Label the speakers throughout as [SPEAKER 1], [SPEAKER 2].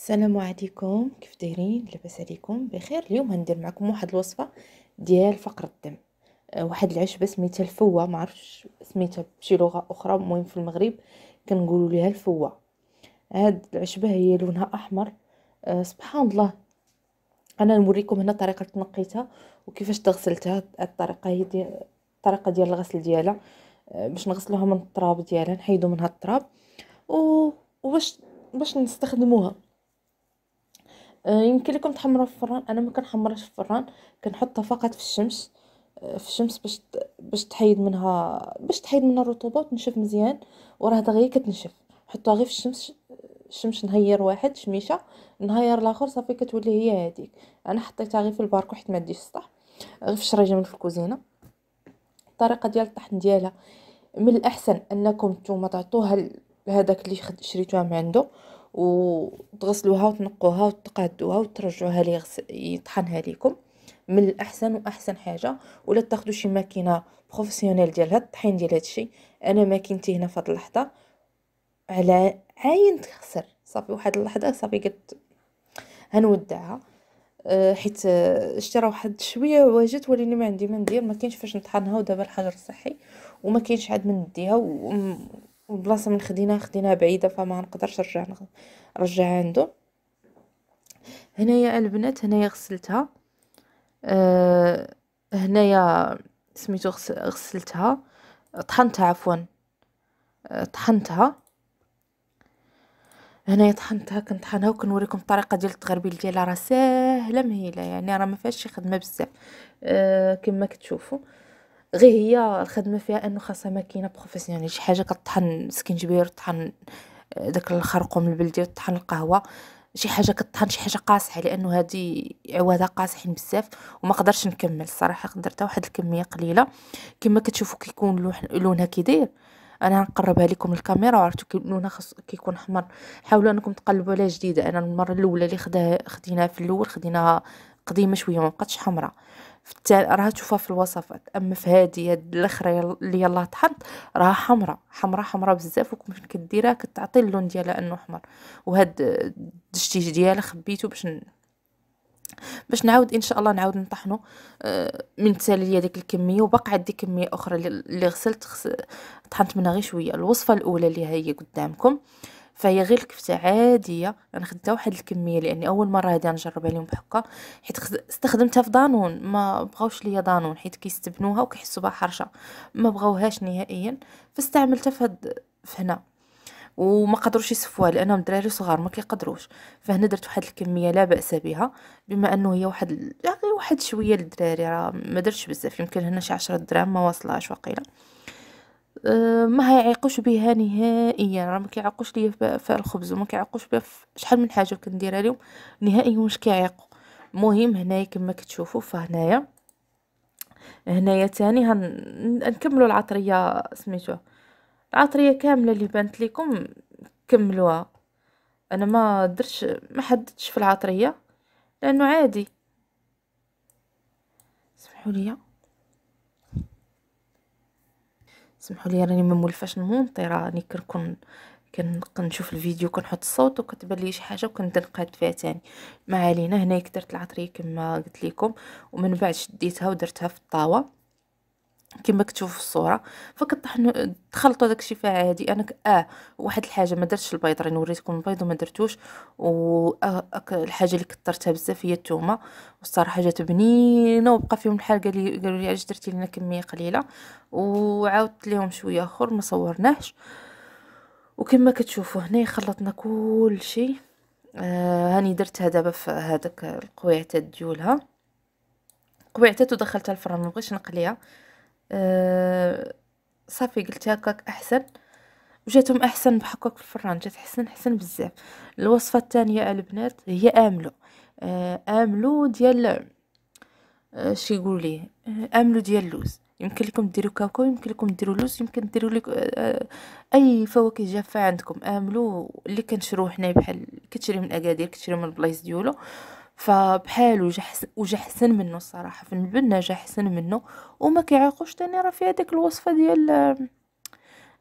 [SPEAKER 1] السلام عليكم كيف دايرين لاباس عليكم بخير اليوم غندير معكم واحد الوصفه ديال فقر الدم آه، واحد العشبه سميتها الفوه ما عرفتش سميتها بشي لغه اخرى المهم في المغرب كنقولوا ليها الفوه هاد العشبه هي لونها احمر أه سبحان الله انا نوريكم هنا طريقه تنقيتها وكيفاش تغسلتها الطريقه هي دي الطريقه ديال الغسل ديالها أه باش نغسلوها من التراب ديالها نحيدو منها التراب و... وباش باش نستخدموها آه، يمكن لكم تحمروا في الفران انا ما كنحمرش في الفران كنحطها فقط في الشمس آه، في الشمس باش باش تحيد منها باش تحيد منها الرطوبه وتنشف مزيان وراه دغيا كتنشف حطوها غير في الشمس الشمس نهير واحد شميشه نهير الاخر صافي كتولي هي هذيك انا حطيتها غير في الباركو حيت ما عنديش السطح غير في الشراجه من في الكوزينه الطريقه ديال الطحن ديالها من الاحسن انكم نتوما تعطوها هذاك اللي شريتوها من عنده وتغسلوها وتنقوها وتقعدوها وترجعوها لي يطحنها ليكم من الاحسن واحسن حاجه ولا تاخذوا شي ماكينه بروفيسيونيل ديال هاد الطحين ديال هادشي انا ماكينتي هنا فهاد اللحظه على عين تخسر صافي واحد اللحظه صافي قد هنودعها أه، حيت أه، اشترى واحد شويه واجد وليني ما عندي ما ندير ما كاينش فاش نطحنها ودابا الحجر الصحي وما كاينش عاد من نديها والبلاصه من خديناها خديناها بعيده فما نقدرش نرجع نرجع عنده هنايا البنات هنايا غسلتها أه هنايا سميتو غسلتها طحنتها عفوا آه، طحنتها هنايا طحنتها كنطحنها وكنوريكم الطريقه ديال التغربيل ديالها راه ساهله مهيله يعني راه ما فيهاش شي خدمه بزاف أه كما كتشوفوا غير هي الخدمه فيها انه خاصها ماكينه بروفيسيونيل شي حاجه كطحن سكنجبير طحن آه، داك الخرقوم البلدي وطحن القهوه شي حاجه كطحن شي حاجه قاصحه لانه هادي عوادها قاصحين بزاف وما قدرش نكمل الصراحه قدرتها واحد الكميه قليله كما كتشوفوا كيكون لونها كيداير انا غنقربها لكم الكاميرا وعرفتوا لونها خص كيكون احمر حاولوا انكم تقلبوا عليها جديده انا المره الاولى اللي خديناها في الاول خديناها قديمه شويه ما بقاتش حمراء راها تشوفها في الوصفات اما في هذه هاد الاخرى اللي يلاه تحط راها حمراء حمراء حمراء بزاف وكيفاش كديرها كتعطي اللون ديالها انه احمر وهاد الدشتيج ديالها خبيته باش ن... باش نعاود ان شاء الله نعاود نطحنو آه، من تسالي ليا ديك الكميه وبقى عندي كميه اخرى اللي غسلت طحنت منها غير شويه الوصفه الاولى اللي هي قدامكم آه فهي غير الكفته عاديه انا خدتها واحد الكميه لاني اول مره هادي نجرب عليهم بحكا حيت استخدمتها في دانون ما بغاوش ليا دانون حيت كيستبنوها وكيحسوا بها حرشه ما بغاوهاش نهائيا فاستعملتها في هاد هنا وما قدروش يسفوها لانهم دراري صغار ما كيقدروش فهنا درت واحد الكميه لا باس بها بما انه هي واحد غير يعني واحد شويه للدراري راه ما درتش بزاف يمكن هنا شي 10 دراهم ما واصلاش وقيله أه، ما هيعيقوش بيها نهائيا راه ما كيعيقوش ليا في الخبز وما كيعيقوش بيها شحال من حاجه كنديرها لهم نهائيا واش كيعيقوا المهم هنايا كما كتشوفوا فهنايا هنايا تاني هنكملوا العطريه سميتو العطريه كامله اللي بانت لكم كملوها انا ما درتش ما حددتش في العطريه لانه عادي اسمحوا لي سمحوا لي راني ما مولفاش نمونطي راني كنكون كنشوف الفيديو كنحط الصوت وكتبان لي شي حاجه وكنت نقاد فيها تاني ما علينا هنايا كثرت العطريه كما قلت لكم ومن بعد شديتها ودرتها في الطاوه كما كتشوف في الصوره فكطحنوا تخلطوا داكشي فيها عادي انا ك... اه واحد الحاجه ما درتش البيض راني وريتكم البيض وما درتوش والحاجه الحاجه اللي كثرتها بزاف هي الثومه والصراحه جات بنينه وبقى فيهم الحال قال لي قالوا لي علاش درتي لنا كميه قليله وعاودت لهم شويه اخر ما صورناهش وكما كتشوفوا هنا خلطنا كل شيء آه هاني درتها دابا في هذاك القويعتات ديولها قويعتات ودخلتها الفرن ما بغيتش نقليها آه، صافي قلت هكاك احسن وجاتهم احسن بحكاك في الفران جات حسن حسن بزاف الوصفه الثانيه البنات هي املو آه، املو ديال آه شي يقول آه، املو ديال اللوز يمكن لكم ديروا كاكاو يمكن لكم ديروا لوز يمكن ديروا لك اي فواكه جافه عندكم املو اللي كنشروه حنا بحال كتشري من اكادير كتشري من البلايص ديالو فبحال وجا حسن منه الصراحه في جا حسن منه وما كيعيقوش تاني راه فيها ديك الوصفه ديال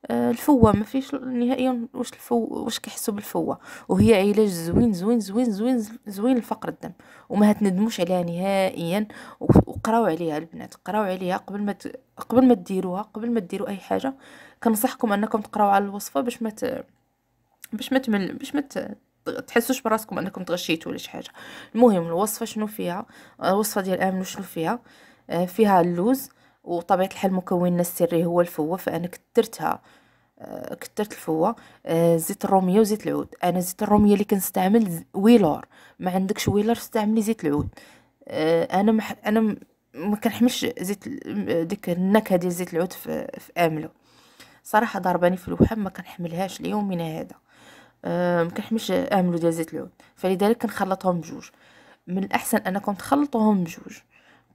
[SPEAKER 1] آه، الفوه ما فيش نهائيا واش الفو واش كيحسوا بالفوه وهي علاج زوين زوين زوين زوين زوين لفقر الدم وما هتندموش عليها نهائيا وقراو عليها البنات قراو عليها قبل ما ت... قبل ما ديروها قبل ما ديروا اي حاجه كنصحكم انكم تقراو على الوصفه باش ما ت... باش ما تمل باش ما ت... تحسوش براسكم انكم تغشيتوا ولا شي حاجه المهم الوصفه شنو فيها آه، الوصفه ديال امنو شنو فيها آه، فيها اللوز وطبيعه الحال مكوننا السري هو الفوه فانا كثرتها آه، كثرت الفوه زيت الروميه وزيت العود انا زيت الروميه اللي كنستعمل ويلور ما عندكش ويلور استعملي زيت العود انا مح... انا ما كنحملش زيت ديك النكهه ديال زيت العود في, في املو صراحه ضرباني في الوحم ما كنحملهاش ليومنا هذا آه، مكنحملش اعملو ديال زيت العود فلذلك كنخلطهم بجوج من الاحسن انكم تخلطوهم بجوج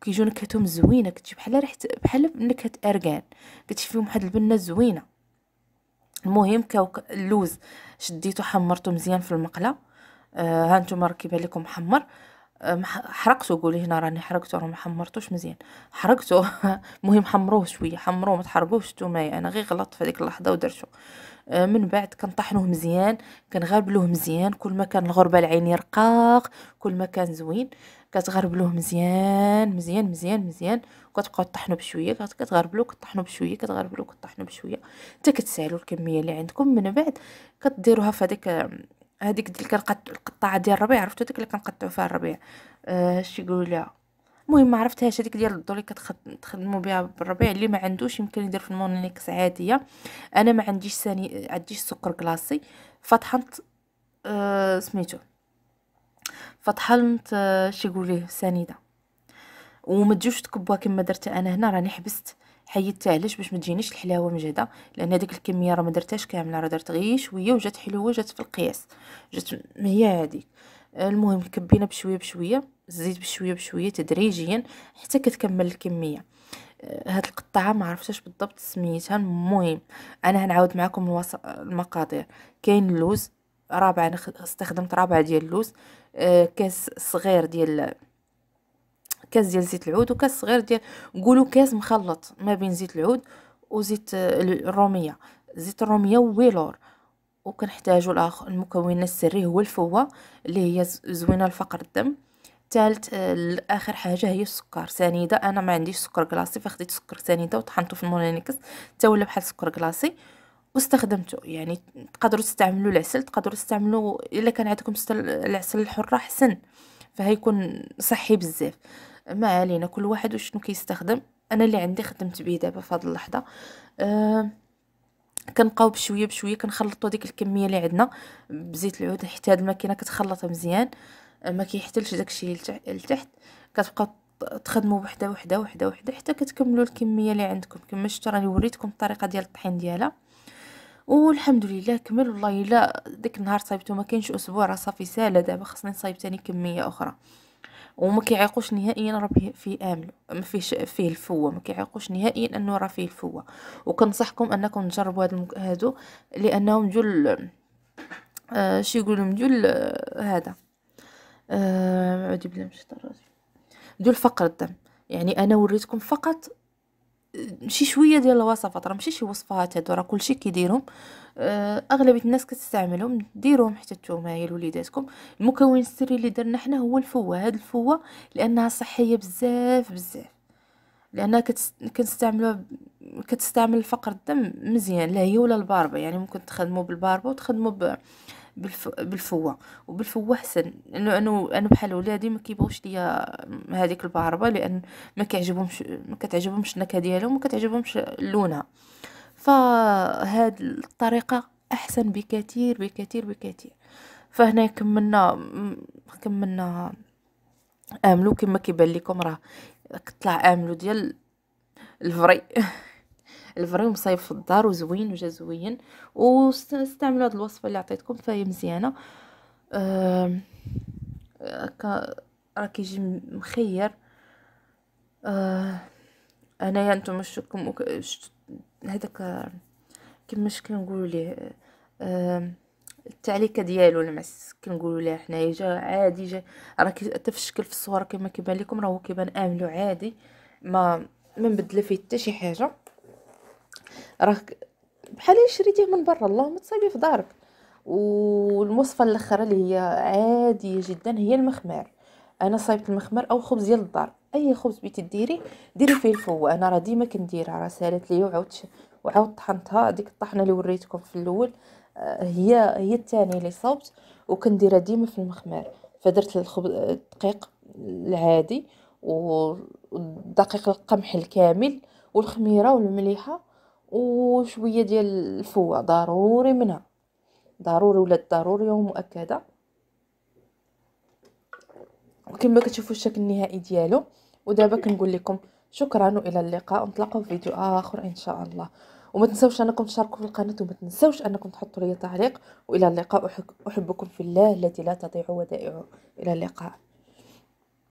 [SPEAKER 1] كيجيو نكهتهم زوينه كتجي بحال ريحه بحال نكهه ارغان كتجي فيهم واحد البنه زوينه المهم كوك اللوز شديتو حمرتو مزيان في المقله آه هانتوما راه كيبان لكم محمر حرقته قولي هنا راني حرقته راه ما حمرتوش مزيان حرقته المهم حمروه شويه حمروه ما تحرقوش نتوما انا غير غلطت في هذيك اللحظه ودرته أه، من بعد كنطحنوه مزيان كنغربلوه مزيان كل ما كان الغربه العيني رقاق كل ما كان زوين كتغربلوه مزيان مزيان مزيان مزيان وكتبقاو تطحنوا بشويه كتغربلوه كطحنوا بشويه كتغربلوه كطحنوا بشويه حتى كتسالوا الكميه اللي عندكم من بعد كديروها في هذيك هذيك ديك كنقطع القطاعه ديال الربيع عرفتو ديك اللي كنقطعو فيها الربيع اش آه، يقولوا لها المهم ما عرفتهاش هذيك ديال الضو اللي كتخدموا بها بالربيع اللي ما عندوش يمكن يدير في المونيكس عاديه انا ما عنديش ثاني عنديش سكر كلاصي فطحنت آه سميتو فطحنت آه شي يقول ليه سنيده وما تجوش تكبوها كما درت انا هنا راني حبست حيدتها علاش باش ما تجينيش الحلاوه من لان ديك الكميه راه ما درتهاش كامله راه درت غير شويه وجات حلوه جات في القياس جات هي هذيك المهم كبينا بشويه بشويه الزيت بشويه بشويه تدريجيا حتى كتكمل الكميه آه، هاد القطعه ما عرفتش بالضبط سميتها المهم انا هنعاود معكم الوص... المقادير كاين اللوز رابعه انا استخدمت رابعه ديال اللوز آه، كاس صغير ديال كاس ديال زيت العود وكاس صغير ديال قولوا كاس مخلط ما بين زيت العود وزيت آه، الروميه زيت الروميه وويلور وكنحتاجوا الاخر المكون السري هو الفوه اللي هي زوينه لفقر الدم ثالث آه، اخر حاجه هي السكر سنيده انا ما عنديش سكر كلاصي فخديت سكر سنيده وطحنته في المونينيكس حتى ولا بحال السكر كلاصي واستخدمته يعني تقدروا تستعملوا العسل تقدروا تستعملوا الا كان عندكم العسل الحر احسن فهيكون صحي بزاف ما علينا كل واحد وشنو كيستخدم انا اللي عندي خدمت به دابا في هذه اللحظه أه كنبقاو بشويه بشويه كنخلطوا ديك الكميه اللي عندنا بزيت العود حتى هاد الماكينه كتخلطها مزيان آه، ما كيحتلش داكشي لتحت كتبقاو تخدموا وحده وحده وحده وحده حتى كتكملوا الكميه اللي عندكم كما شفتوا راني وريتكم الطريقه ديال الطحين ديالها والحمد لله كمل والله الا ديك النهار صايبته ما كاينش اسبوع راه صافي ساله دابا خصني نصايب تاني كميه اخرى وما كيعيقوش نهائيا راه فيه امل ما فيش فيه الفوه ما كيعيقوش نهائيا انه راه فيه الفوه وكنصحكم انكم تجربوا هاد هادو لانهم ديال آه شي يقولوا لهم ديال هذا آه عودي بلا مشطر ديال فقر الدم يعني انا وريتكم فقط شي شويه ديال الوصفات راه ماشي شي وصفات هادو راه كلشي كيديرهم آه، اغلبيه الناس كتستعملهم ديروهم حتى نتوما هي لوليداتكم المكون السري اللي درنا حنا هو الفوه هاد الفوه لانها صحيه بزاف بزاف لانها كنستعملوها كتستعمل فقر الدم مزيان لا هي ولا الباربه يعني ممكن تخدموا بالباربه وتخدموا ب... بالف... بالفوه وبالفوه حسن لانه انا انا بحال ولادي ما كيبغوش ليا هذيك البهربه لان ما كيعجبهمش ما كتعجبهمش النكهه ديالهم وما كتعجبهمش لونها فهاد الطريقه احسن بكثير بكثير بكثير فهنا كملنا كملنا املو كما كيبان لكم راه كطلع املو ديال الفري الفري ومصايب في الدار وزوين وجا زوين واستعملوا هذه الوصفه اللي عطيتكم فهي مزيانه هكا راه كيجي مخير آه انايا نتوما شتكم هذاك كيفاش كنقولوا ليه آه التعليكه ديالو المعس كنقولوا ليه حنايا جا عادي جا راه حتى في الشكل في الصور كما كيبان لكم راهو كيبان املو عادي ما ما نبدل فيه حتى شي حاجه راك بحال شريتيه من برا اللهم تصايبي في دارك والوصفه الاخرى اللي هي عاديه جدا هي المخمار انا صايبت المخمر او خبز ديال الدار اي خبز بيتي ديري ديري فيه الفو انا راه ديما كنديرها راه سالت لي وعاودت وعاود طحنتها ديك الطحنه اللي وريتكم في الاول آه، هي هي الثانيه اللي صوبت وكنديرها ديما في المخمار فدرت الخبز الدقيق العادي والدقيق القمح الكامل والخميره والمليحه وشويه ديال الفوا ضروري منها ضروري ولا ضروريه ومؤكده وكما كتشوفوا الشكل النهائي ديالو ودابا كنقول لكم شكرا والى اللقاء نتلاقاو في فيديو اخر ان شاء الله وما تنساوش انكم تشاركوا في القناه وما تنساوش انكم تحطوا لي تعليق والى اللقاء احبكم في الله الذي لا تضيع ودائعه الى اللقاء